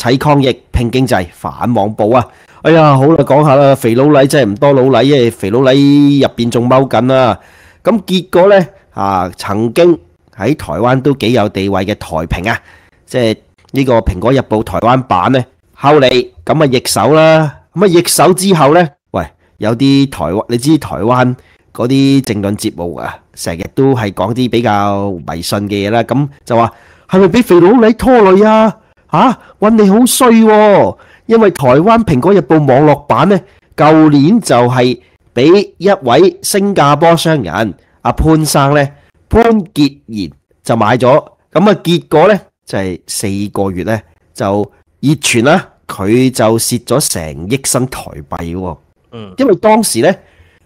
齊抗疫、拼經濟、反网暴啊！哎呀，好啦，講下啦，肥佬礼真係唔多老禮耶，肥佬礼入边仲踎緊啦。咁結果呢，啊，曾經喺台灣都幾有地位嘅《台评啊，即係呢個《蘋果日報》台灣版呢，后嚟咁啊逆手啦，咁啊逆手之後呢，喂，有啲台灣，你知台灣嗰啲政論節目啊，成日都係講啲比較迷信嘅嘢啦，咁就話係咪俾肥佬礼拖累啊？啊，運你好衰喎！因為台灣蘋果日報網絡版咧，舊年就係俾一位新加坡商人阿潘生咧，潘傑賢就買咗，咁啊結果咧就係四個月咧就熱傳啦，佢就蝕咗成億新台幣喎。嗯，因為當時咧，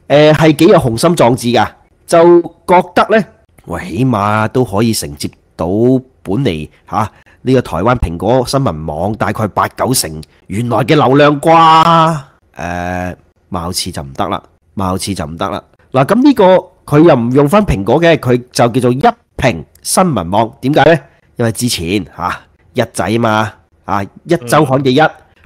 誒係幾有雄心壯志噶，就覺得咧，喂起碼都可以承接到。本嚟吓呢個台灣蘋果新聞網大概八九成原來嘅流量啩，誒，貌似就唔得啦，貌似就唔得啦。嗱咁呢個佢又唔用翻蘋果嘅，佢就叫做一屏新聞網。點解呢？因為之前嚇一仔嘛，啊一周刊嘅一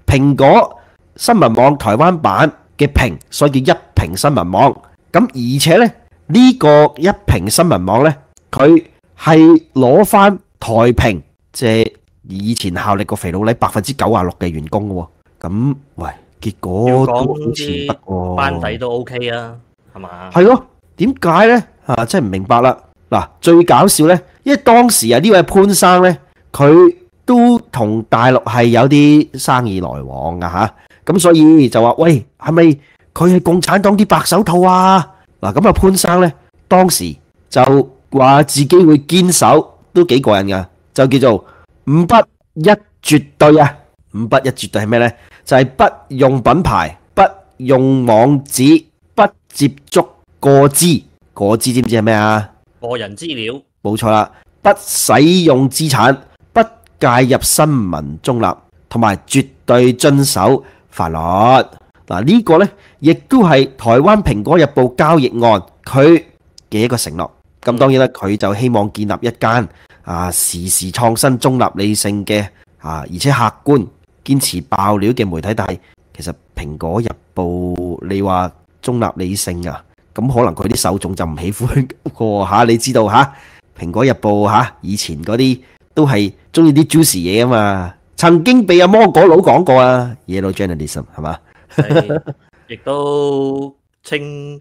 蘋果新聞網台灣版嘅屏，所以叫一屏新聞網。咁而且呢，呢個一屏新聞網呢，佢係攞翻。太平即系以前效力个肥佬呢，百分之九啊六嘅员工嘅喎。咁喂，结果都好似班底都 O K 啊，系嘛？系咯？点解咧吓？真系唔明白啦。嗱，最搞笑咧，因为当时啊呢位潘生咧，佢都同大陆系有啲生意来往噶吓，咁所以就话喂系咪佢系共产党啲白手套啊？嗱咁啊潘生咧，当时就话自己会坚守。都几过瘾噶，就叫做五不一绝对啊！五不一绝对系咩呢？就系不用品牌，不用网址，不接触过资，过资知唔知系咩啊？个人资料冇错啦，不使用资产，不介入新闻中立，同埋绝对遵守法律嗱。呢个呢，亦都系台湾苹果日报交易案佢嘅一个承诺。咁當然啦，佢就希望建立一間啊時時創新、中立理性嘅啊，而且客觀、堅持爆料嘅媒體。但係其實《蘋果日報》，你話中立理性啊，咁可能佢啲受众就唔喜歡個 嚇，你知道嚇，《蘋果日報》嚇以前嗰啲都係中意啲 juice 嘢啊嘛，曾經被阿芒果佬講過啊，o w journalism 係嘛，亦都稱。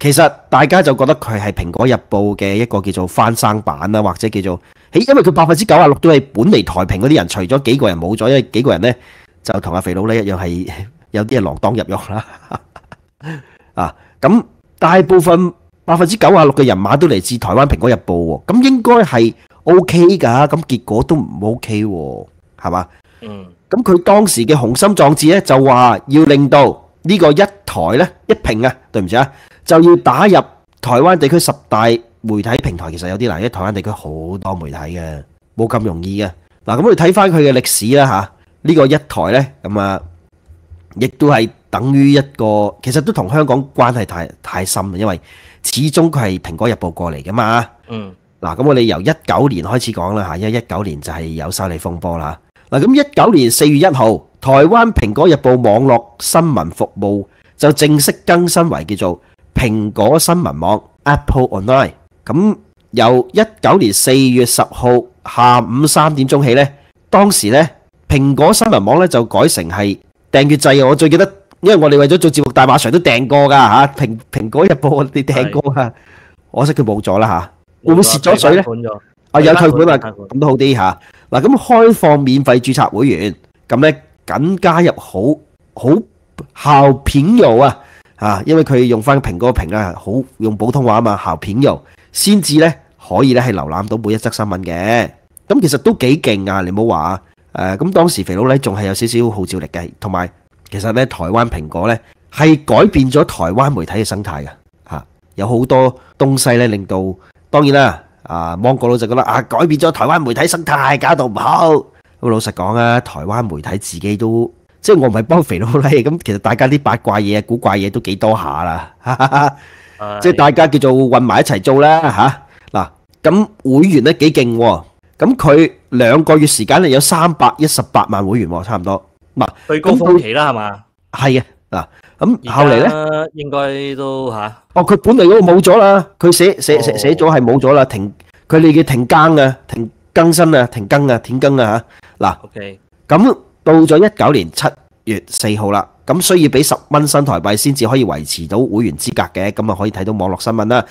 其实大家就觉得佢系苹果日报嘅一个叫做翻生版啦，或者叫做，因为佢百分之九啊六都系本嚟台平嗰啲人，除咗几个人冇咗，因为几个人呢就同阿肥佬呢一样系 有啲系落荡入狱啦。啊，咁大部分百分之九啊六嘅人马都嚟自台湾苹果日报咁应该系 O K 噶，咁结果都唔 O K 系嘛？嗯，咁佢当时嘅雄心壮志呢，就话要令到。呢個一台咧一屏啊，對唔住啊，就要打入台灣地區十大媒體平台。其實有啲嗱，因為台灣地區好多媒體嘅，冇咁容易嘅。嗱，咁我哋睇翻佢嘅歷史啦吓，呢個一台咧咁啊，亦都係等於一個，其實都同香港關係太太深啦，因為始終佢係《蘋果日報》過嚟噶嘛。嗯。嗱，咁我哋由一九年開始講啦吓，因為一九年就係有修利風波啦。嗱，咁一九年四月一號。台湾苹果日报网络新闻服务就正式更新为叫做苹果新闻网 Apple Online。咁由一九年四月十号下午三点钟起呢，当时呢苹果新闻网呢就改成系订阅制我最记得，因为我哋为咗做节目大马上都订过噶吓，苹苹果日报我哋订过啊。可惜佢冇咗啦吓，会唔会蚀咗水呢？啊，有退款啊，咁都好啲吓。嗱，咁开放免费注册会员，咁呢。紧加入好好校片油啊，嚇！因為佢用翻蘋果屏啊，好用普通話啊嘛校片油，先至咧可以咧係瀏覽到每一則新聞嘅。咁其實都幾勁啊！你唔好話诶，咁當時肥佬咧仲係有少少號召力嘅，同埋其實咧台灣蘋果咧係改變咗台灣媒體嘅生態嘅嚇，有好多東西咧令到當然啦啊，芒果佬就覺得啊改變咗台灣媒體生態，搞到唔好。咁老實講啊，台灣媒體自己都即系我唔係幫肥佬咧。咁其實大家啲八卦嘢、古怪嘢都幾多下啦。即系大家叫做混埋一齊做啦吓。嗱咁會員咧幾勁喎。咁佢兩個月時間咧有三百一十八萬會員喎，差唔多。嗱，最高峰期啦係嘛？係啊，嗱。咁後嚟咧，應該都吓。哦，佢本嚟嗰個冇咗啦。佢寫写写写咗係冇咗啦，停。佢哋嘅停更啊，停更新啊，停更啊，停更啊吓。嗱，o k 咁到咗一九年七月四號啦，咁需要俾十蚊新台幣先至可以維持到會員資格嘅，咁啊可以睇到網絡新聞啦。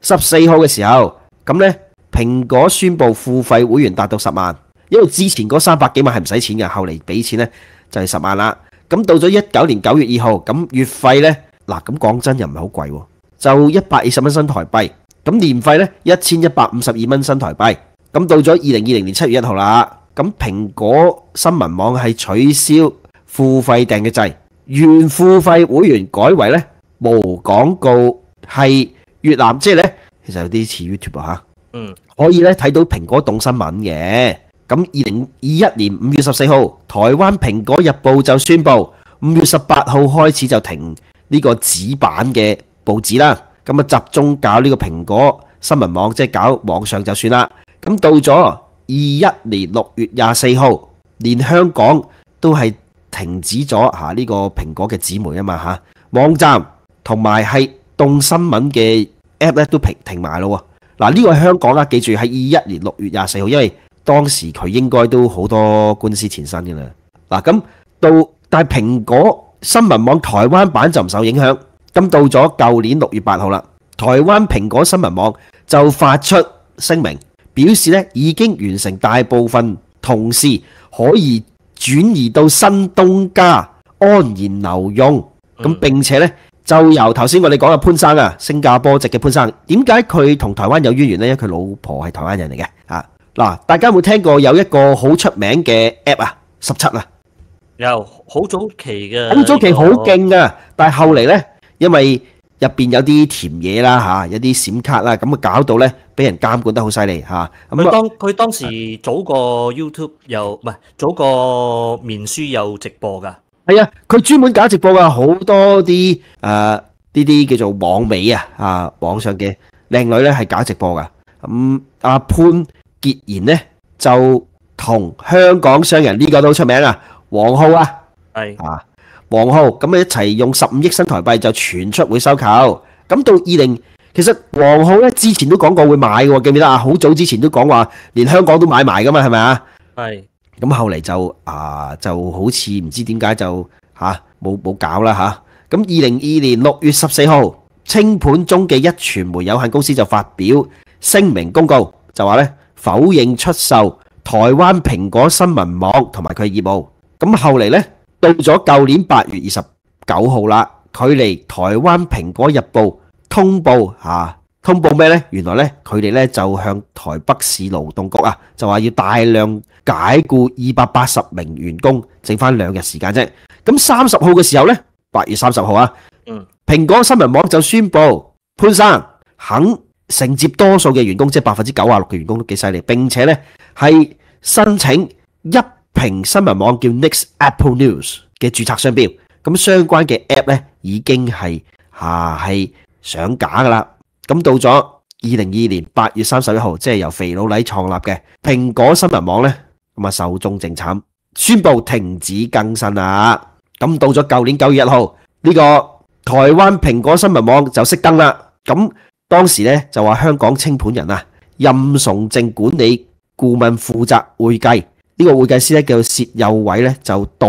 十四號嘅時候，咁呢，蘋果宣布付費會員達到十萬，因為之前嗰三百幾萬係唔使錢嘅，後嚟俾錢呢就係十萬啦。咁到咗一九年九月二號，咁月費呢，嗱，咁講真又唔係好貴喎，就一百二十蚊新台幣。咁年費呢，一千一百五十二蚊新台幣。咁到咗二零二零年七月一號啦。咁蘋果新聞網係取消付費訂嘅制，原付費會員改為咧無廣告，係越南即係咧，其實有啲似 YouTube 嚇，嗯，可以咧睇到蘋果動新聞嘅。咁二零二一年五月十四號，台灣蘋果日報就宣布五月十八號開始就停呢個紙版嘅報紙啦。咁啊集中搞呢個蘋果新聞網，即係搞網上就算啦。咁到咗。二一年六月廿四號，連香港都係停止咗吓呢個蘋果嘅姊妹啊嘛吓，網站同埋係動新聞嘅 app 咧都停停埋咯。嗱呢個香港啦，記住喺二一年六月廿四號，因為當時佢應該都好多官司前身嘅啦。嗱咁到，但系蘋果新聞網台灣版就唔受影響。咁到咗舊年六月八號啦，台灣蘋果新聞網就發出聲明。表示咧已經完成大部分，同時可以轉移到新東家安然留用。咁並且咧就由頭先我哋講嘅潘生啊，新加坡籍嘅潘生，點解佢同台灣有渊源咧？因為佢老婆係台灣人嚟嘅。啊嗱，大家有冇聽過有一個好出名嘅 app 啊？十七啊，有好早期嘅，好早期好勁啊，但係後嚟咧，因為入面有啲甜嘢啦吓，有啲閃卡啦，咁啊搞到咧，俾人監管得好犀利吓。咁佢當佢当時早个 YouTube 又唔係早个面書有直播㗎。係啊，佢專門搞直播㗎，好多啲诶呢啲叫做網美啊啊網上嘅靚女咧係搞直播㗎。咁阿潘潔然咧就同香港商人呢個都出名啊，黃浩啊系啊。王浩咁咪一齐用十五億新台幣就傳出會收購，咁到二零其實王浩咧之前都講過會買嘅喎，記唔記得啊？好早之前都講話連香港都買埋噶嘛，係咪啊？係。咁後嚟就啊就好似唔知點解就吓冇冇搞啦吓。咁二零二年六月十四號，清盤中嘅一傳媒有限公司就發表聲明公告，就話咧否認出售台灣蘋果新聞網同埋佢業務。咁後嚟咧。到咗舊年八月二十九號啦，距离台灣蘋果日報通報嚇，通報咩呢？原來呢，佢哋呢就向台北市勞動局啊，就話要大量解雇二百八十名員工，剩翻兩日時間啫。咁三十號嘅時候呢，八月三十號啊，嗯，蘋果新聞網就宣布潘生肯承接多數嘅員工，即係百分之九啊六嘅員工都幾犀利。並且呢係申請一平新聞網叫 Next Apple News 嘅註冊商標，咁相關嘅 App 咧已經係嚇系上架噶啦。咁到咗二零二年八月三十一號，即係由肥佬禮創立嘅蘋果新聞網咧，咁啊受眾正慘，宣布停止更新啦。咁到咗舊年九月一號，呢個台灣蘋果新聞網就熄燈啦。咁當時咧就話香港清盤人啊，任崇正管理顧問負責會計。呢個會計師咧叫薛有偉咧就到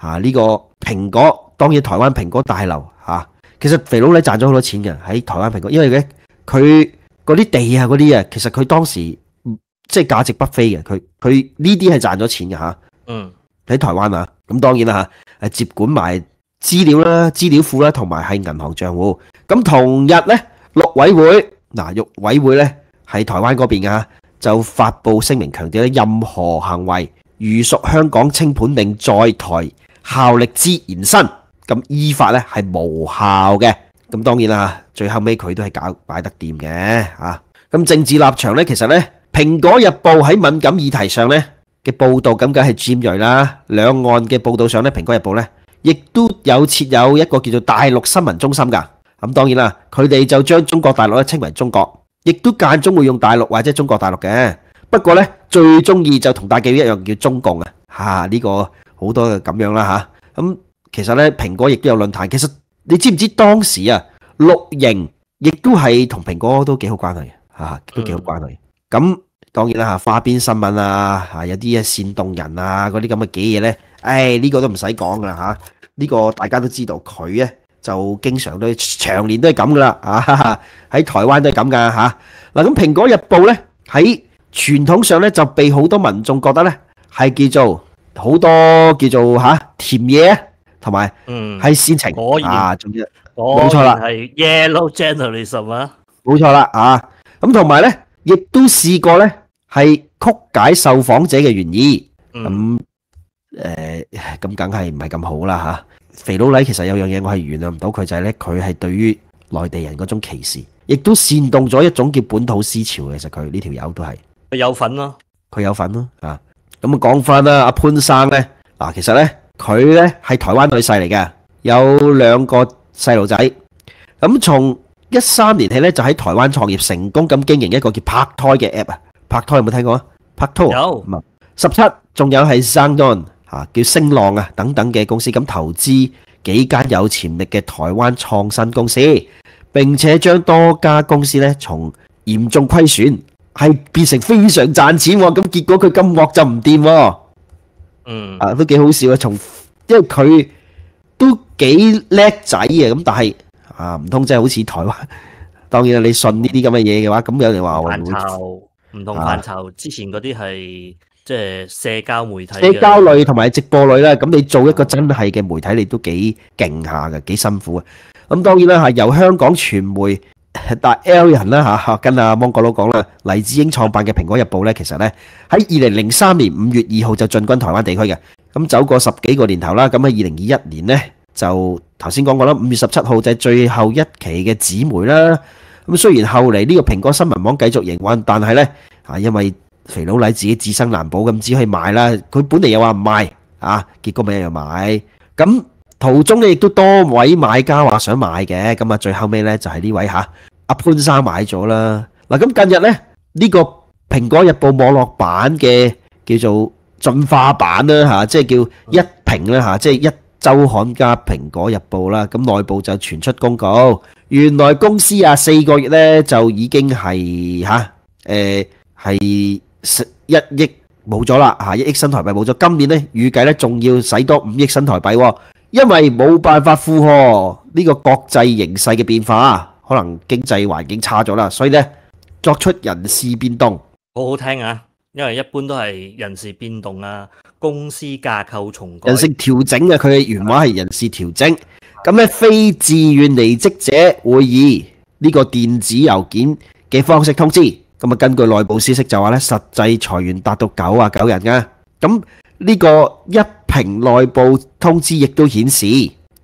吓呢個蘋果，當然台灣蘋果大樓吓。其實肥佬咧賺咗好多錢嘅喺台灣蘋果，因為咧佢嗰啲地啊嗰啲啊，其實佢當時即係價值不菲嘅。佢佢呢啲係賺咗錢嘅吓。嗯，喺台灣啊，咁當然啦吓，誒接管埋資料啦、資料庫啦，同埋系銀行賬户。咁同日咧，六委會嗱，六委會咧喺台灣嗰邊嘅就發布聲明，強調咧任何行為如屬香港清盤令在台效力之延伸，咁依法咧係無效嘅。咁當然啦，最後尾佢都係搞擺得掂嘅啊。咁政治立場咧，其實咧，《蘋果日報》喺敏感議題上咧嘅報導咁梗係尖锐啦。兩岸嘅報導上咧，《蘋果日報》咧亦都有設有一個叫做大陸新聞中心噶。咁當然啦，佢哋就將中國大陸咧稱為中國。亦都間中會用大陸或者中國大陸嘅，不過呢，最中意就同大记一樣叫中共啊！嚇呢個好多嘅咁樣啦吓。咁其實呢，蘋果亦都有論壇，其實你知唔知當時啊六营亦都係同蘋果都幾好關係吓、都幾好關係。咁當然啦吓，花邊新聞啊吓有啲啊煽動人啊嗰啲咁嘅幾嘢呢，誒呢個都唔使講噶啦吓。呢個大家都知道佢咧。就經常都長年都係咁噶啦，喺台灣都係咁噶嚇。嗱咁《蘋果日報》咧喺傳統上咧就被好多民眾覺得咧係叫做好多叫做嚇甜嘢，同埋係煽情啊，仲有冇錯啦？係 Yellow Journalism 啊，冇錯啦啊。咁同埋咧亦都試過咧係曲解受訪者嘅原意，咁誒咁梗係唔係咁好啦嚇。肥佬禮其實有樣嘢我係原諒唔到佢就係咧佢係對於內地人嗰種歧視，亦都煽動咗一種叫本土思潮嘅。其實佢呢條友都係佢有份咯，佢有份咯啊！咁啊講翻啦，阿潘生咧嗱，其實咧佢咧係台灣女婿嚟嘅，有兩個細路仔。咁從一三年起咧就喺台灣創業成功咁經營一個叫拍胎嘅 app 啊，拍胎有冇聽過啊？拍胎有十七，仲有係生蛋。啊，叫星浪啊，等等嘅公司，咁投資幾間有潛力嘅台灣創新公司，並且將多家公司咧從嚴重虧損係變成非常賺錢，咁結果佢金額就唔掂，嗯，啊都幾好笑啊，從因為佢都幾叻仔啊，咁但係啊唔通真係好似台灣，當然啦，你信呢啲咁嘅嘢嘅話，咁有人話範疇唔同範疇，之前嗰啲係。即係社交媒體、社交類同埋直播類咧，咁你做一個真係嘅媒體，你都幾勁下嘅，幾辛苦嘅。咁當然啦，係由香港傳媒，但係 l 人啦吓，跟阿芒果佬講啦，黎智英創辦嘅《蘋果日報》咧，其實咧喺二零零三年五月二號就進軍台灣地區嘅。咁走過十幾個年頭啦，咁喺二零二一年咧就頭先講過啦，五月十七號就係最後一期嘅纸媒啦。咁雖然后嚟呢個蘋果新聞網繼續營運，但係咧啊，因為肥佬仔自己自身難保咁，只可以買啦。佢本嚟又話唔賣啊，結果咪又買。咁途中咧亦都多位買家話想買嘅。咁啊，最後尾咧就係呢位吓阿潘生買咗啦。嗱，咁近日咧呢個《蘋果日報》網絡版嘅叫做進化版啦吓，即係叫一屏啦吓，即係一周刊加《蘋果日報》啦。咁內部就傳出公告，原來公司啊四個月咧就已經係嚇誒係。十一亿冇咗啦，吓一亿新台币冇咗。今年呢，预计呢仲要使多五亿新台币，因为冇办法负荷呢个国际形势嘅变化，可能经济环境差咗啦，所以呢，作出人事变动。好好听啊，因为一般都系人事变动啊，公司架构重改、人事调整啊，佢嘅原话系人事调整。咁呢，非自愿离职者会以呢个电子邮件嘅方式通知。咁啊，根據內部消息就話咧，實際裁員達到九啊九人噶。咁呢個一平內部通知亦都顯示，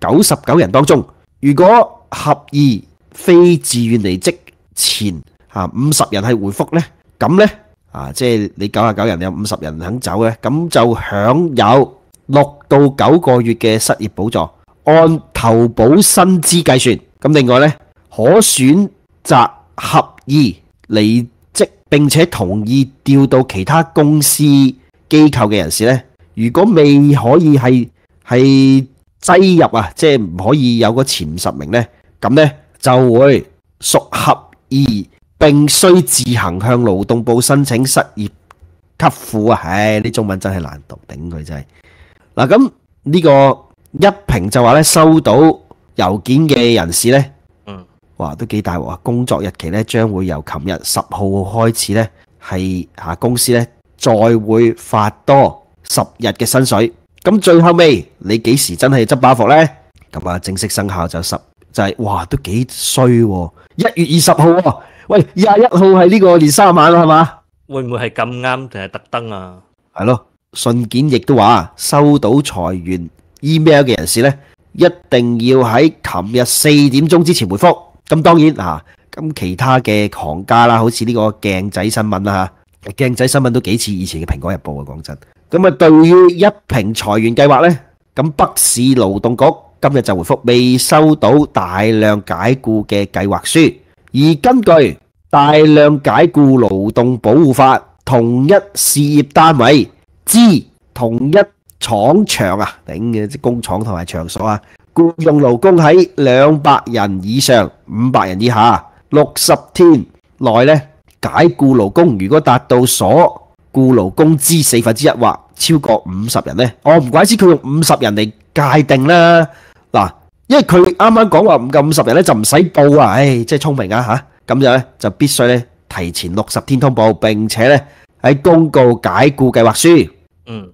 九十九人當中，如果合意非自愿离职前啊五十人係回覆呢，咁呢，啊，即係你九啊九人有五十人肯走嘅，咁就享有六到九個月嘅失業補助，按投保薪資計算。咁另外呢，可選擇合意離。并且同意调到其他公司机构嘅人士呢，如果未可以系系挤入啊，即系唔可以有个前十名呢，咁呢就会属合意，并需自行向劳动部申请失业给付啊！唉，啲中文真系难读，顶佢真系。嗱，咁呢个一评就话呢，收到邮件嘅人士呢。哇，都幾大喎！工作日期咧，將會由琴日十號開始咧，係嚇公司咧再會發多十日嘅薪水。咁最後尾你幾時真係執包袱咧？咁啊，正式生效就十就係哇，都幾衰喎！一月二十號喎，喂廿一號係呢個年三晚啦，係嘛？會唔會係咁啱定係特登啊？係咯，信件亦都話收到裁員 email 嘅人士咧，一定要喺琴日四點鐘之前回覆。咁當然啊，咁其他嘅行家啦，好似呢個鏡仔新聞啦嚇，鏡仔新聞都幾似以前嘅《蘋果日報》啊，講真。咁啊，對於一平裁員計劃呢，咁北市勞動局今日就回覆，未收到大量解雇嘅計劃書。而根據大量解雇勞動保護法，同一事業單位、之同一廠場啊，頂嘅即工廠同埋場所啊。雇佣劳工喺两百人以上五百人以下，六十天内咧解雇劳工，如果达到所雇劳工资四分之一或超过五十人咧，我唔怪之佢用五十人嚟界定啦。嗱，因为佢啱啱讲话唔够五十人咧就唔使报啊，唉，真系聪明啊吓。咁样咧就必须咧提前六十天通报，并且咧喺公告解雇计划书。嗯。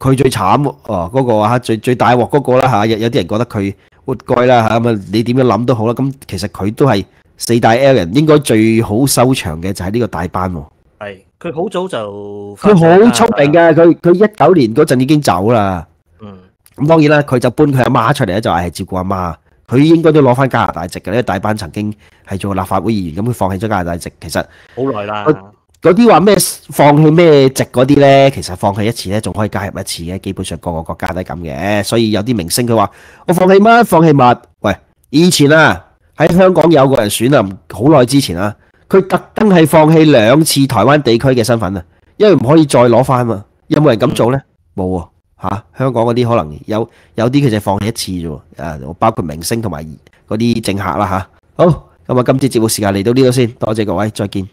佢最慘哦，嗰個最最大镬嗰個啦吓，有有啲人覺得佢活该啦吓，咁啊，你點樣諗都好啦，咁其實佢都係四大 L 人應該最好收場嘅就系呢個大班喎。佢好早就佢好聰明㗎，佢佢一九年嗰陣已經走啦。嗯，咁當然啦，佢就搬佢阿媽出嚟咧，就係照顧阿媽。佢應該都攞翻加拿大籍嘅，因為大班曾經係做立法會議員，咁佢放棄咗加拿大籍，其實好耐啦。嗰啲话咩放弃咩值嗰啲咧，其实放弃一次咧，仲可以加入一次嘅。基本上个个国家都系咁嘅，所以有啲明星佢话我放弃乜，放弃乜。喂，以前啊喺香港有个人选任好耐之前啊，佢特登系放弃两次台湾地区嘅身份啊，因为唔可以再攞翻嘛。有冇人咁做咧？冇啊，吓香港嗰啲可能有有啲佢就放弃一次啫，诶，包括明星同埋嗰啲政客啦吓。好，咁啊，今次节目时间嚟到呢度先，多谢各位，再见。